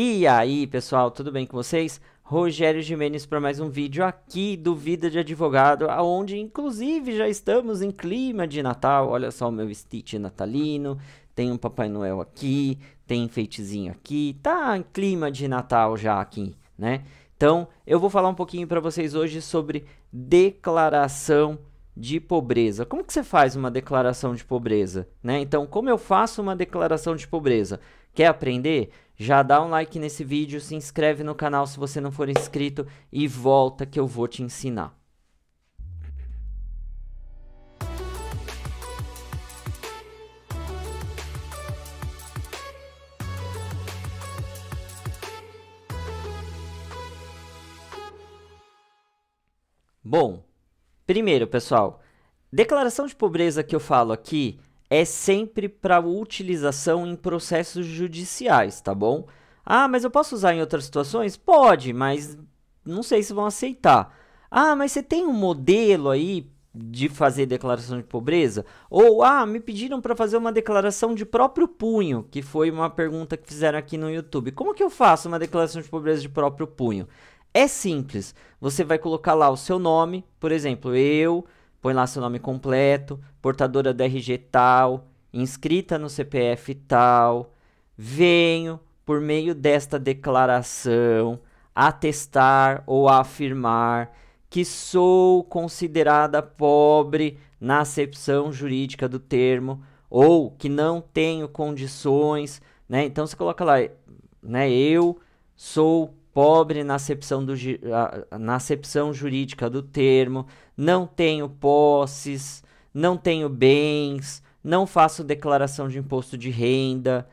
E aí, pessoal, tudo bem com vocês? Rogério Jimenez para mais um vídeo aqui do Vida de Advogado, aonde inclusive já estamos em clima de Natal. Olha só o meu Stitch natalino, tem um Papai Noel aqui, tem enfeitezinho aqui, tá em clima de Natal já aqui, né? Então, eu vou falar um pouquinho para vocês hoje sobre declaração de pobreza. Como que você faz uma declaração de pobreza, né? Então, como eu faço uma declaração de pobreza? Quer aprender? Já dá um like nesse vídeo, se inscreve no canal se você não for inscrito e volta que eu vou te ensinar. Bom, primeiro pessoal, declaração de pobreza que eu falo aqui é sempre para utilização em processos judiciais, tá bom? Ah, mas eu posso usar em outras situações? Pode, mas não sei se vão aceitar. Ah, mas você tem um modelo aí de fazer declaração de pobreza? Ou, ah, me pediram para fazer uma declaração de próprio punho, que foi uma pergunta que fizeram aqui no YouTube. Como que eu faço uma declaração de pobreza de próprio punho? É simples. Você vai colocar lá o seu nome, por exemplo, eu, põe lá seu nome completo, portadora do RG tal, inscrita no CPF tal, venho por meio desta declaração atestar ou afirmar que sou considerada pobre na acepção jurídica do termo ou que não tenho condições, né? Então você coloca lá, né, eu sou pobre na acepção, do, na acepção jurídica do termo, não tenho posses, não tenho bens, não faço declaração de imposto de renda,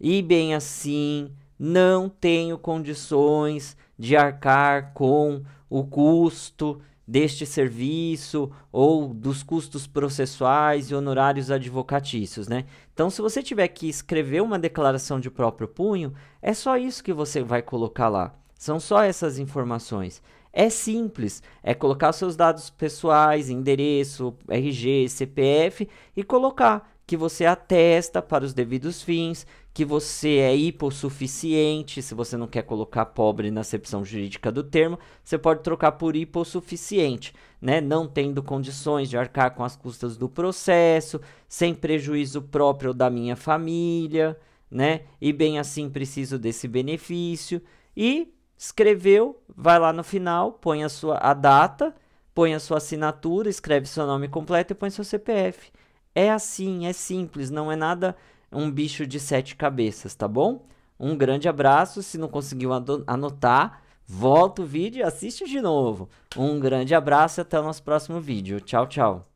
e bem assim, não tenho condições de arcar com o custo deste serviço ou dos custos processuais e honorários advocatícios, né? Então, se você tiver que escrever uma declaração de próprio punho, é só isso que você vai colocar lá. São só essas informações. É simples, é colocar seus dados pessoais, endereço, RG, CPF e colocar que você atesta para os devidos fins, que você é hipossuficiente, se você não quer colocar pobre na acepção jurídica do termo, você pode trocar por hipossuficiente, né? Não tendo condições de arcar com as custas do processo, sem prejuízo próprio da minha família, né? E bem assim preciso desse benefício. E Escreveu, vai lá no final, põe a sua a data, põe a sua assinatura, escreve seu nome completo e põe seu CPF. É assim, é simples, não é nada um bicho de sete cabeças, tá bom? Um grande abraço, se não conseguiu anotar, volta o vídeo e assiste de novo. Um grande abraço e até o nosso próximo vídeo. Tchau, tchau.